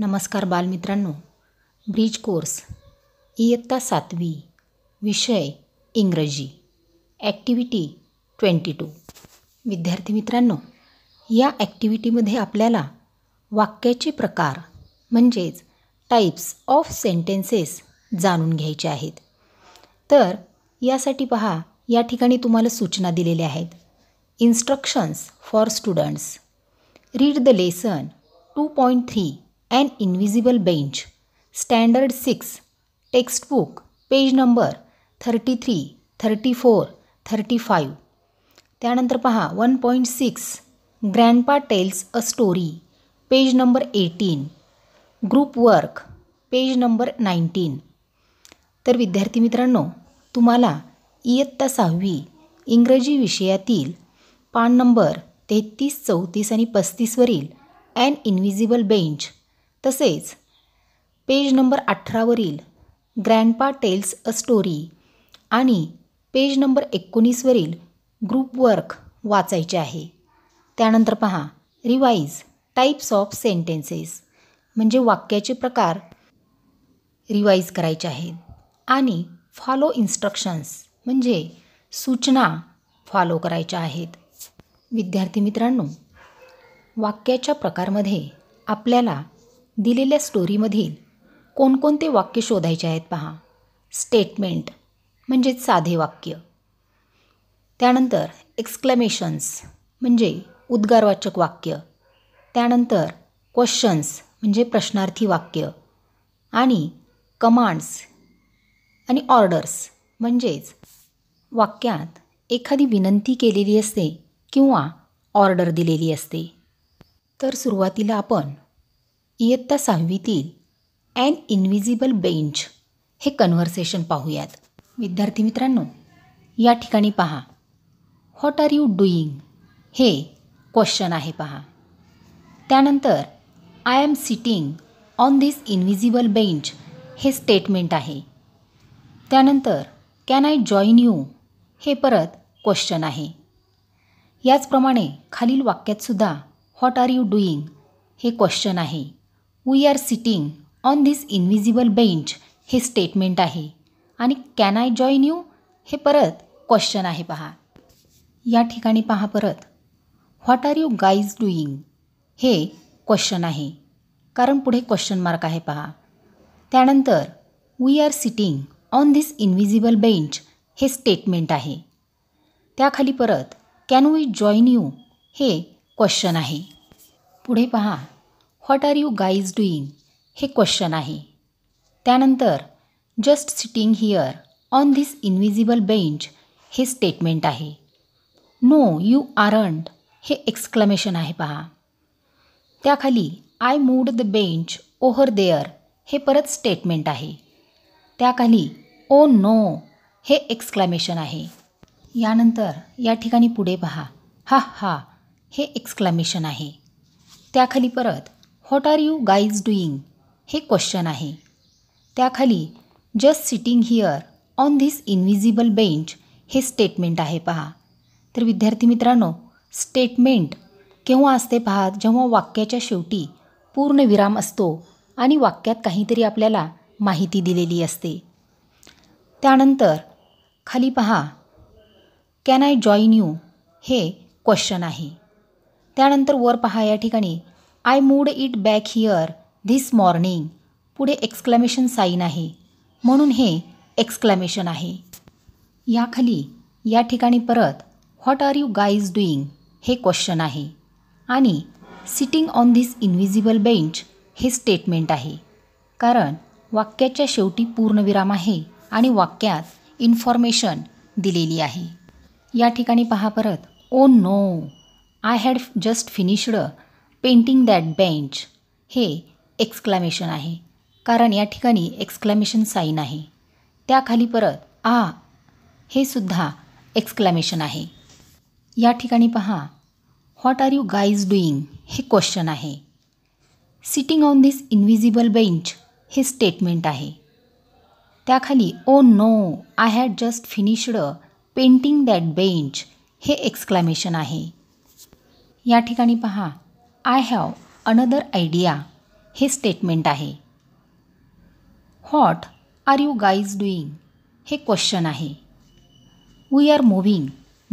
नमस्कार बालमित्रांनो bridge course इयत्ता सातवी विषय इंग्रजी ॲक्टिव्हिटी ट्वेंटी टू विद्यार्थी मित्रांनो या ॲक्टिव्हिटीमध्ये आपल्याला वाक्याचे प्रकार म्हणजेच टाईप्स ऑफ सेंटेन्सेस जाणून घ्यायचे आहेत तर यासाठी पहा या ठिकाणी तुम्हाला सूचना दिलेल्या आहेत instructions for students read the lesson two point three and invisible bench standard six textbook page number thirty three thirty four thirty five त्यानंतर पहा one point six grandpa tells a story page number eighteen group work page number nineteen तर विद्यार्थी मित्रांनो तुम्हाला इयत्ता सहावी इंग्रजी विषयातील पान नंबर तेहतीस चौतीस आणि पस्तीसवरील अँड इनव्हिजिबल बेंच तसेच पेज नंबर अठरावरील ग्रँडपा टेल्स अ स्टोरी आणि पेज नंबर एकोणीसवरील ग्रुप वर्क वाचायचे आहे त्यानंतर पहा रिवाईज टाईप्स ऑफ सेंटेन्सेस म्हणजे वाक्याचे प्रकार रिवाईज करायचे आहेत आणि फॉलो इन्स्ट्रक्शन्स म्हणजे सूचना फॉलो करायच्या आहेत विद्यार्थी मित्रांनो वाक्याच्या प्रकारमध्ये आपल्याला दिलेल्या स्टोरीमधील कोणकोणते वाक्य शोधायचे आहेत पहा स्टेटमेंट म्हणजेच साधे वाक्य त्यानंतर एक्सक्लेमेशन्स म्हणजे उद्गारवाचक वाक्य त्यानंतर क्वेश्चन्स म्हणजे प्रश्नार्थी वाक्य आणि कमांड्स आणि ऑर्डर्स म्हणजेच वाक्यात एखादी विनंती केलेली असते किंवा ऑर्डर दिलेली असते तर सुरुवातीला आपण इयत्ता सहावीतील ॲन इनविजिबल बेंच हे कन्व्हर्सेशन पाहूयात विद्यार्थी मित्रांनो या ठिकाणी पहा व्हॉट आर यू डुईंग हे क्वेश्चन आहे पहा त्यानंतर I am sitting on this invisible bench हे स्टेटमेंट आहे त्यानंतर कॅन आय जॉईन यू हे परत क्वेश्चन आहे याचप्रमाणे खालील वाक्यातसुद्धा व्हॉट आर यू डुईंग हे क्वेश्चन आहे we are sitting on this invisible bench हे स्टेटमेंट आहे आणि कॅन आय जॉईन यू हे परत क्वेश्चन आहे पहा या ठिकाणी पहा परत what are you guys doing हे क्वेश्चन आहे कारण पुढे क्वेश्चन मार्क आहे पहा त्यानंतर we are sitting on this invisible bench हे स्टेटमेंट आहे त्याखाली परत कॅन वी जॉईन यू हे क्वेश्चन आहे पुढे पहा what are you guys doing हे क्वेश्चन आहे त्यानंतर just sitting here on this invisible bench हे स्टेटमेंट आहे नो यू आरंट हे एक्सक्लमेशन आहे पहा त्याखाली I moved the bench over there हे परत स्टेटमेंट आहे त्याखाली ओ oh नो हे एक्सक्लमेशन आहे यानंतर या ठिकाणी पुढे पहा हा हा हे एक्सक्लमेशन आहे त्याखाली परत what are you guys doing हे क्वेश्चन आहे त्याखाली just sitting here on this invisible bench हे स्टेटमेंट आहे पहा तर विद्यार्थी मित्रांनो स्टेटमेंट केव्हा असते पहा जेव्हा वाक्याच्या शेवटी पूर्ण विराम असतो आणि वाक्यात काहीतरी आपल्याला माहिती दिलेली असते त्यानंतर खाली पहा कॅन आय जॉईन यू हे क्वेश्चन आहे त्यानंतर वर पहा या ठिकाणी I moved it back here this morning पुढे एक्सक्लॅमेशन साईन आहे म्हणून हे एक्सक्लॅमेशन आहे याखाली या ठिकाणी परत what are you guys doing हे क्वेश्चन आहे आणि sitting on this invisible bench हे स्टेटमेंट आहे कारण वाक्याच्या शेवटी पूर्णविराम आहे आणि वाक्यात इन्फॉर्मेशन दिलेली आहे या ठिकाणी पहा परत oh no I had just finished painting that bench हे एक्सक्लॅमेशन आहे कारण या ठिकाणी एक्सक्लॅमेशन साईन आहे त्याखाली परत आ हे सुद्धा एक्सक्लॅमेशन आहे या ठिकाणी पहा what are you guys doing हे क्वेश्चन आहे sitting on this invisible bench हे स्टेटमेंट आहे त्याखाली oh no I had just finished painting that bench हे एक्सक्लॅमेशन आहे या ठिकाणी पहा आय हॅव अनदर आयडिया हे स्टेटमेंट आहे what are you guys doing हे क्वेश्चन आहे we are moving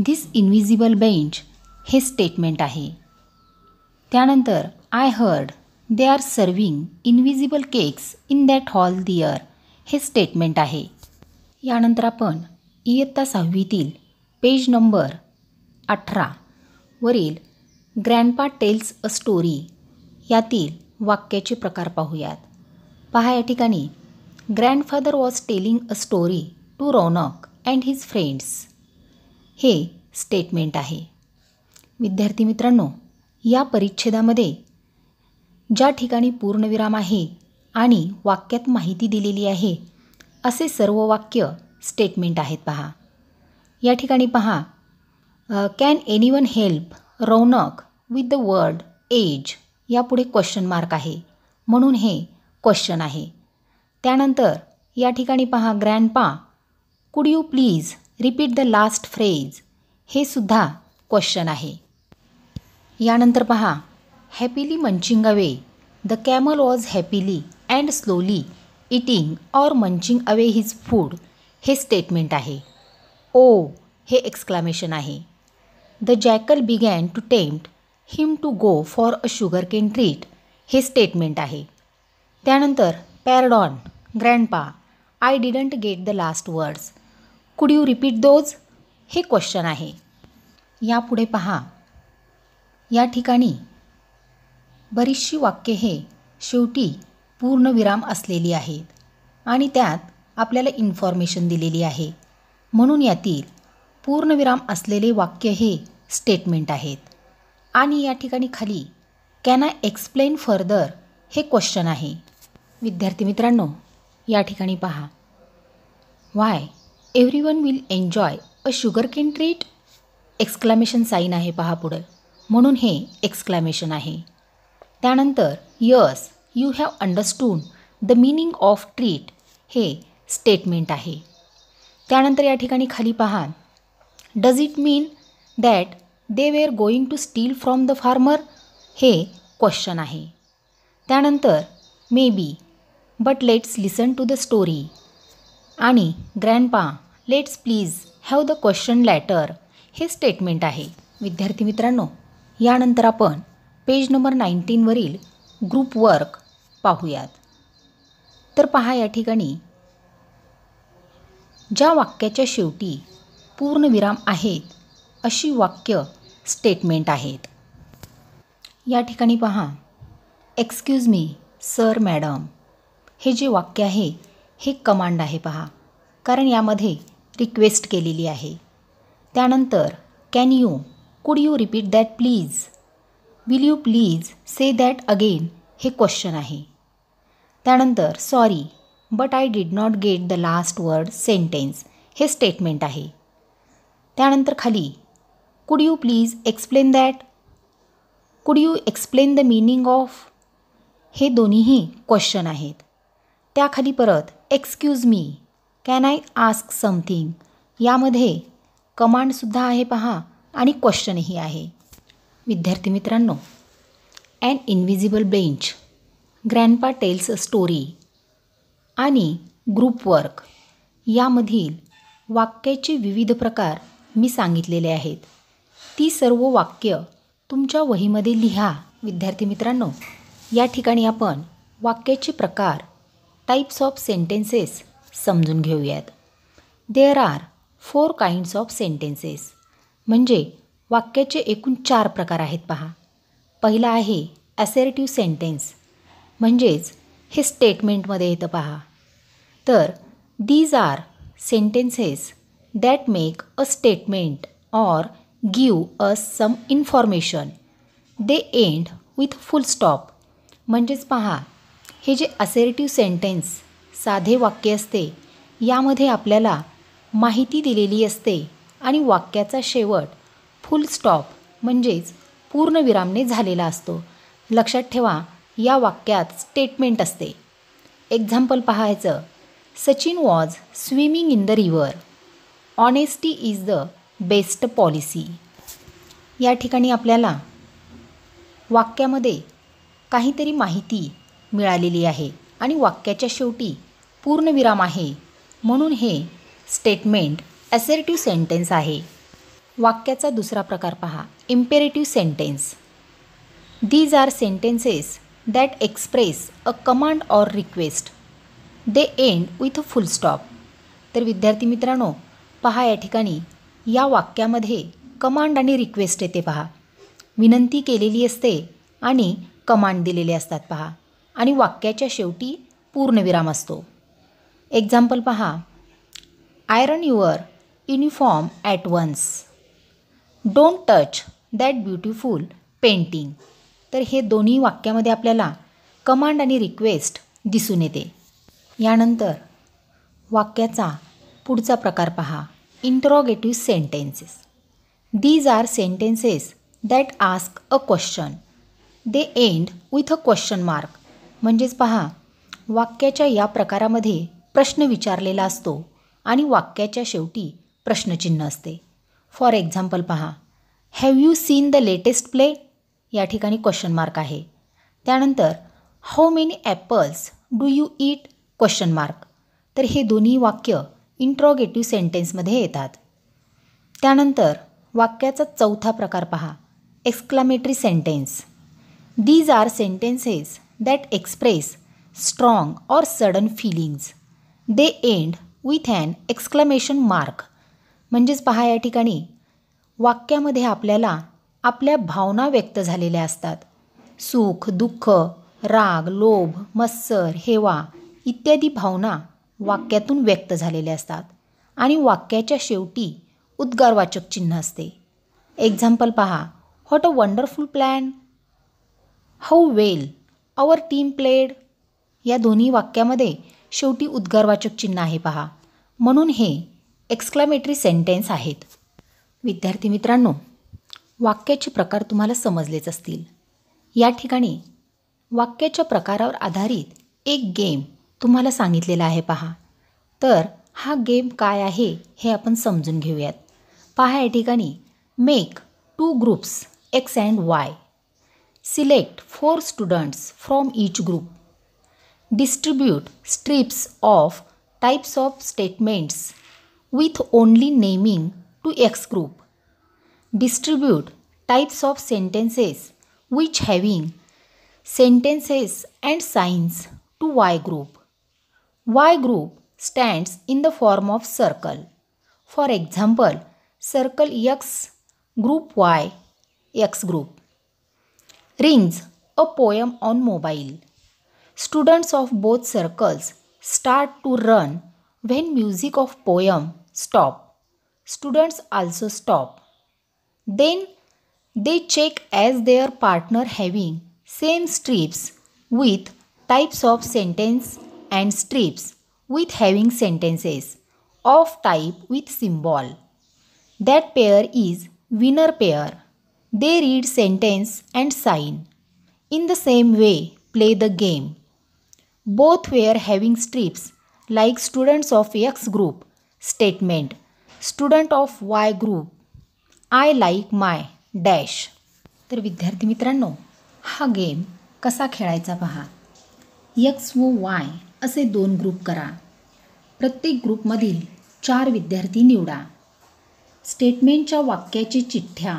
this invisible bench हे स्टेटमेंट आहे त्यानंतर I heard they are serving invisible cakes in that hall there हे स्टेटमेंट आहे यानंतर आपण इयत्ता सहावीतील पेज नंबर अठरा वरील ग्रँडपा टेल्स अ स्टोरी यातील वाक्याचे प्रकार पाहूयात पहा या ठिकाणी grandfather was telling a story to Raunak and his friends हे स्टेटमेंट आहे विद्यार्थी मित्रांनो या परिच्छेदामध्ये ज्या ठिकाणी पूर्णविराम आहे आणि वाक्यात माहिती दिलेली आहे असे सर्व वाक्य स्टेटमेंट आहेत पहा या ठिकाणी पहा can anyone help Raunak with the word age यापुढे क्वेश्चन मार्क आहे म्हणून हे क्वेश्चन आहे त्यानंतर या ठिकाणी पहा grandpa could you please repeat the last phrase हे सुद्धा क्वेश्चन आहे यानंतर पहा happily munching away the camel was happily and slowly eating or munching away his food हे स्टेटमेंट आहे ओ हे एक्सक्लामेशन आहे the jackal began to tempt him to go for a sugar cane treat हे statement आहे त्यानंतर pardon grandpa I didn't get the last words could you repeat those हे question आहे यापुढे पहा या ठिकाणी बरीचशी वाक्य हे शेवटी पूर्णविराम असलेली आहेत आणि त्यात आपल्याला इन्फॉर्मेशन दिलेली आहे म्हणून यातील पूर्णविराम असलेले वाक्य हे स्टेटमेंट आहेत आणि या ठिकाणी खाली कॅन आय एक्सप्लेन फर्दर हे क्वेश्चन आहे विद्यार्थी मित्रांनो या ठिकाणी पहा why everyone will enjoy a sugar cane treat exclamation sign आहे पहा पुढं म्हणून हे एक्सक्लॅमेशन आहे त्यानंतर yes you have understood the meaning of treat हे स्टेटमेंट आहे त्यानंतर या ठिकाणी खाली पहा does it mean that they were going to steal from the farmer हे क्वेश्चन आहे त्यानंतर maybe but let's listen to the story आणि grandpa let's please have the question later हे स्टेटमेंट आहे विद्यार्थी मित्रांनो यानंतर आपण पेज नंबर नाईन्टीनवरील ग्रुप वर्क पाहूयात तर पहा या ठिकाणी ज्या वाक्याच्या शेवटी पूर्णविराम आहेत अशी वाक्य स्टेटमेंट आहेत या ठिकाणी पहा एक्सक्यूज मी सर मॅडम हे जे वाक्य आहे हे कमांड आहे पहा कारण यामध्ये रिक्वेस्ट केलेली आहे त्यानंतर can you could you repeat that please will you please say that again हे क्वेश्चन आहे त्यानंतर sorry but I did not get the last word sentence हे स्टेटमेंट आहे त्यानंतर खाली could you please explain that could you explain the meaning of हे दोन्हीही question आहेत त्याखाली परत excuse me can I ask something यामध्ये कमांडसुद्धा आहे पहा आणि क्वेश्चनही आहे विद्यार्थी मित्रांनो and invisible bench grandpa tells story आणि ग्रुप वर्क यामधील वाक्याचे विविध प्रकार मी सांगितलेले आहेत ती सर्व वाक्य तुमच्या वहीमध्ये लिहा विद्यार्थी मित्रांनो या ठिकाणी आपण वाक्याचे प्रकार टाईप्स ऑफ सेंटेन्सेस समजून घेऊयात there are four kinds of sentences म्हणजे वाक्याचे एकूण चार प्रकार आहेत पहा पहिला आहे ॲसेरेटिव्ह सेंटेन्स म्हणजेच हे स्टेटमेंटमध्ये येतं पहा तर these are sentences that make a statement or give us some information they end with full stop म्हणजेच पहा हे जे असेरेटिव्ह सेंटेन्स साधे वाक्य असते यामध्ये आपल्याला माहिती दिलेली असते आणि वाक्याचा शेवट फुल स्टॉप म्हणजेच पूर्णविरामने झालेला असतो लक्षात ठेवा या वाक्यात स्टेटमेंट असते एक्झाम्पल पाहायचं Sachin was swimming in the river honesty is the best policy या ठिकाणी आपल्याला वाक्यामध्ये काहीतरी माहिती मिळालेली आहे आणि वाक्याच्या शेवटी पूर्णविराम आहे म्हणून हे स्टेटमेंट ॲसेरेटिव्ह सेंटेन्स आहे वाक्याचा दुसरा प्रकार पहा imperative sentence these are sentences that express a command or request they end with a full stop तर विद्यार्थी मित्रांनो पहा या ठिकाणी या वाक्यामध्ये कमांड आणि रिक्वेस्ट येते पहा विनंती केलेली असते आणि कमांड दिलेले असतात पहा आणि वाक्याच्या शेवटी पूर्णविराम असतो एक्झाम्पल पहा iron your uniform at once don't touch that beautiful painting तर हे दोन्ही वाक्यामध्ये आपल्याला कमांड आणि रिक्वेस्ट दिसून येते यानंतर वाक्याचा पुढचा प्रकार पहा interrogative sentences these are sentences that ask a question they end with a question mark म्हणजेच पहा वाक्याच्या या प्रकारामध्ये प्रश्न विचारलेला असतो आणि वाक्याच्या शेवटी प्रश्नचिन्ह असते फॉर एक्झाम्पल पहा have you seen the latest play या ठिकाणी क्वेश्चन मार्क आहे त्यानंतर how many apples do you eat question mark तर हे दोन्ही वाक्य इंट्रॉगेटिव्ह सेंटेन्समध्ये येतात त्यानंतर वाक्याचा चौथा प्रकार पहा exclamatory sentence these are sentences that express strong or sudden feelings they end with an exclamation mark म्हणजेच पहा या ठिकाणी वाक्यामध्ये आपल्याला आपल्या भावना व्यक्त झालेल्या असतात सुख दुःख राग लोभ मत्सर हेवा इत्यादी भावना वाक्यातून व्यक्त झालेले असतात आणि वाक्याच्या शेवटी उद्गारवाचक चिन्ह असते एक्झाम्पल पहा what a wonderful plan how well our team played या दोन्ही वाक्यामध्ये शेवटी उद्गारवाचक चिन्ह आहे पहा म्हणून हे एक्सक्लॅमेटरी सेंटेन्स आहेत विद्यार्थी मित्रांनो वाक्याचे प्रकार तुम्हाला समजलेच असतील या ठिकाणी वाक्याच्या प्रकारावर आधारित एक गेम तुम्हाला सांगितलेला आहे पहा तर हा गेम काय आहे हे आपण समजून घेऊयात पहा या ठिकाणी make two groups X and Y select four students from each group distribute strips of types of statements with only naming to X group distribute types of sentences which having sentences and signs to Y group Y group stands in the form of circle. For example, circle X group Y, X group. Rings, a poem on mobile. Students of both circles start to run when music of poem stop. Students also stop. Then they check as their partner having same strips with types of sentence and strips with having sentences of type with symbol. That pair is winner pair. They read sentence and sign. In the same way, play the game. Both were having strips like students of X group statement, student of Y group, I like my dash. तर विद्यार्थी मित्रांनो हा game कसा खेळायचा पहा x व Y असे दोन ग्रुप करा प्रत्येक ग्रुपमधील चार विद्यार्थी निवडा स्टेटमेंटच्या वाक्याची चिठ्ठ्या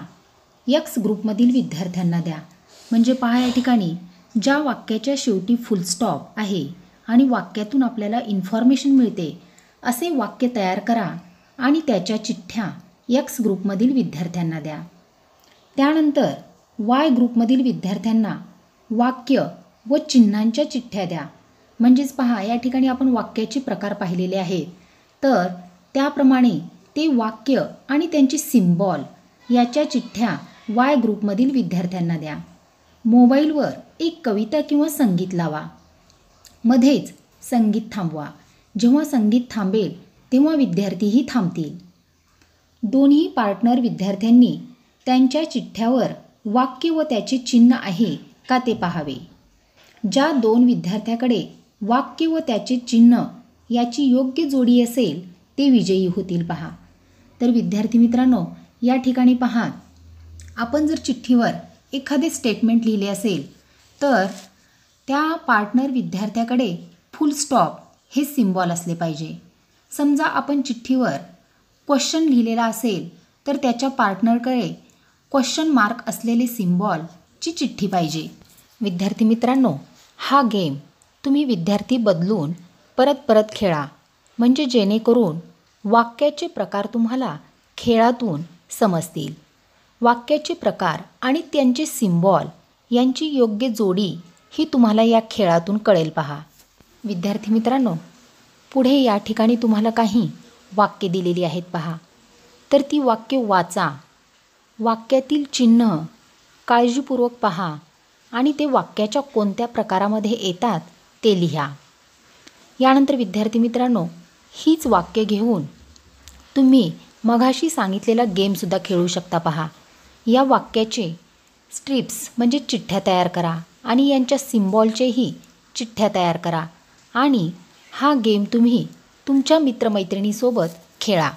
यक्स ग्रुपमधील विद्यार्थ्यांना द्या म्हणजे पहा या ठिकाणी ज्या वाक्याच्या शेवटी फुल स्टॉप आहे आणि वाक्यातून आपल्याला इन्फॉर्मेशन मिळते असे वाक्य तयार करा आणि त्याच्या चिठ्ठ्या यक्स ग्रुपमधील विद्यार्थ्यांना द्या त्यानंतर वाय ग्रुपमधील विद्यार्थ्यांना वाक्य व चिन्हांच्या चिठ्ठ्या द्या म्हणजेच पहा या ठिकाणी आपण वाक्याचे प्रकार पाहिलेले आहेत तर त्याप्रमाणे ते वाक्य आणि त्यांचे सिम्बॉल याच्या चिठ्ठ्या वाय ग्रुपमधील विद्यार्थ्यांना द्या मोबाईलवर एक कविता किंवा संगीत लावा मध्येच संगीत थांबवा जेव्हा संगीत थांबेल तेव्हा विद्यार्थीही थांबतील दोन्ही पार्टनर विद्यार्थ्यांनी त्यांच्या चिठ्ठ्यावर वाक्य व त्याचे चिन्ह आहे का ते पाहावे ज्या दोन विद्यार्थ्याकडे वाक्य व त्याचे चिन्ह याची योग्य जोडी असेल ते विजयी होतील पहा तर विद्यार्थी मित्रांनो या ठिकाणी पहा आपण जर चिठ्ठीवर एखादे स्टेटमेंट लिहिले असेल तर त्या पार्टनर विद्यार्थ्याकडे फुल स्टॉप हे सिम्बॉल असले पाहिजे समजा आपण चिठ्ठीवर क्वेश्चन लिहिलेला असेल तर त्याच्या पार्टनरकडे क्वेश्चन मार्क असलेले सिम्बॉलची चिठ्ठी पाहिजे विद्यार्थी मित्रांनो हा गेम तुम्ही विद्यार्थी बदलून परत परत खेळा म्हणजे जेणेकरून वाक्याचे प्रकार तुम्हाला खेळातून समजतील वाक्याचे प्रकार आणि त्यांचे सिम्बॉल यांची योग्य जोडी ही तुम्हाला या खेळातून कळेल पहा विद्यार्थी मित्रांनो पुढे या ठिकाणी तुम्हाला काही वाक्य दिलेली आहेत पहा तर ती वाक्य वाचा वाक्यातील चिन्ह काळजीपूर्वक पहा आणि ते वाक्याच्या कोणत्या प्रकारामध्ये येतात ते लिहा यानंतर विद्यार्थी मित्रांनो हीच वाक्य घेऊन तुम्ही मघाशी सांगितलेला गेमसुद्धा खेळू शकता पहा या वाक्याचे स्ट्रिप्स म्हणजे चिठ्ठ्या तयार करा आणि यांच्या सिम्बॉलचेही चिठ्ठ्या तयार करा आणि हा गेम तुम्ही तुमच्या मित्रमैत्रिणीसोबत खेळा